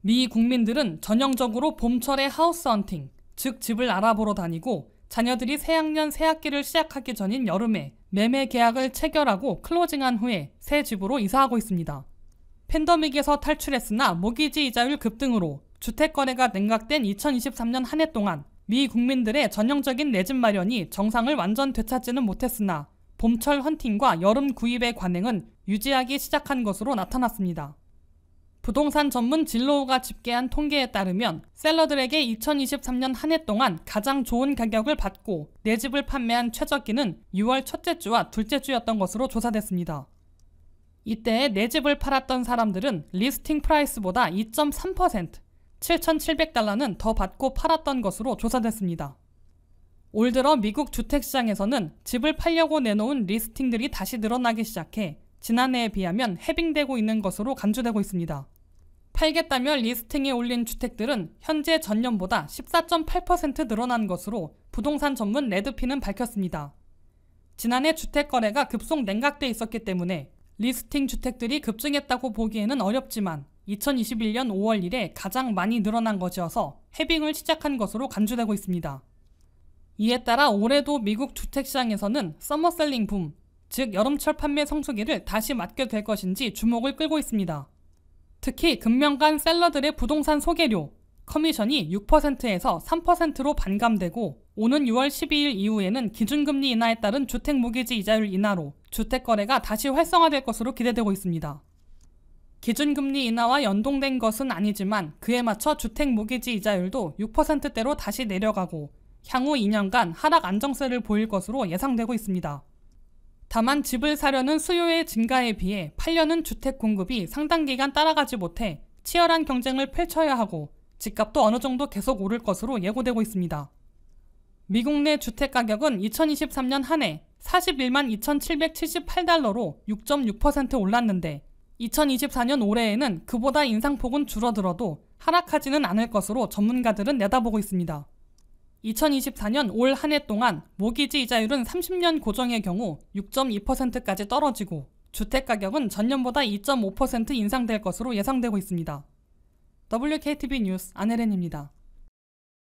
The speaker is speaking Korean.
미 국민들은 전형적으로 봄철에 하우스 헌팅, 즉 집을 알아보러 다니고 자녀들이 새학년 새학기를 시작하기 전인 여름에 매매 계약을 체결하고 클로징한 후에 새 집으로 이사하고 있습니다. 팬더믹에서 탈출했으나 모기지 이자율 급등으로 주택 거래가 냉각된 2023년 한 해 동안 미 국민들의 전형적인 내집 마련이 정상을 완전 되찾지는 못했으나 봄철 헌팅과 여름 구입의 관행은 유지하기 시작한 것으로 나타났습니다. 부동산 전문 진로가 집계한 통계에 따르면 셀러들에게 2023년 한 해 동안 가장 좋은 가격을 받고 내 집을 판매한 최저기는 6월 첫째 주와 둘째 주였던 것으로 조사됐습니다. 이때 내 집을 팔았던 사람들은 리스팅 프라이스보다 2.3%, 7,700달러는 더 받고 팔았던 것으로 조사됐습니다. 올 들어 미국 주택시장에서는 집을 팔려고 내놓은 리스팅들이 다시 늘어나기 시작해 지난해에 비하면 해빙되고 있는 것으로 간주되고 있습니다. 팔겠다며 리스팅에 올린 주택들은 현재 전년보다 14.8% 늘어난 것으로 부동산 전문 레드핀은 밝혔습니다. 지난해 주택 거래가 급속 냉각돼 있었기 때문에 리스팅 주택들이 급증했다고 보기에는 어렵지만 2021년 5월 1일에 가장 많이 늘어난 것이어서 해빙을 시작한 것으로 간주되고 있습니다. 이에 따라 올해도 미국 주택시장에서는 서머셀링 붐, 즉 여름철 판매 성수기를 다시 맞게 될 것인지 주목을 끌고 있습니다. 특히 금명간 셀러들의 부동산 소개료, 커미션이 6%에서 3%로 반감되고 오는 6월 12일 이후에는 기준금리 인하에 따른 주택 무기지 이자율 인하로 주택 거래가 다시 활성화될 것으로 기대되고 있습니다. 기준금리 인하와 연동된 것은 아니지만 그에 맞춰 주택 무기지 이자율도 6%대로 다시 내려가고 향후 2년간 하락 안정세를 보일 것으로 예상되고 있습니다. 다만 집을 사려는 수요의 증가에 비해 팔려는 주택 공급이 상당 기간 따라가지 못해 치열한 경쟁을 펼쳐야 하고 집값도 어느 정도 계속 오를 것으로 예고되고 있습니다. 미국 내 주택 가격은 2023년 한해 41만 2,778달러로 6.6% 올랐는데 2024년 올해에는 그보다 인상폭은 줄어들어도 하락하지는 않을 것으로 전문가들은 내다보고 있습니다. 2024년 올 한 해 동안 모기지 이자율은 30년 고정의 경우 6.2%까지 떨어지고 주택 가격은 전년보다 2.5% 인상될 것으로 예상되고 있습니다. WKTV 뉴스 안혜렌입니다.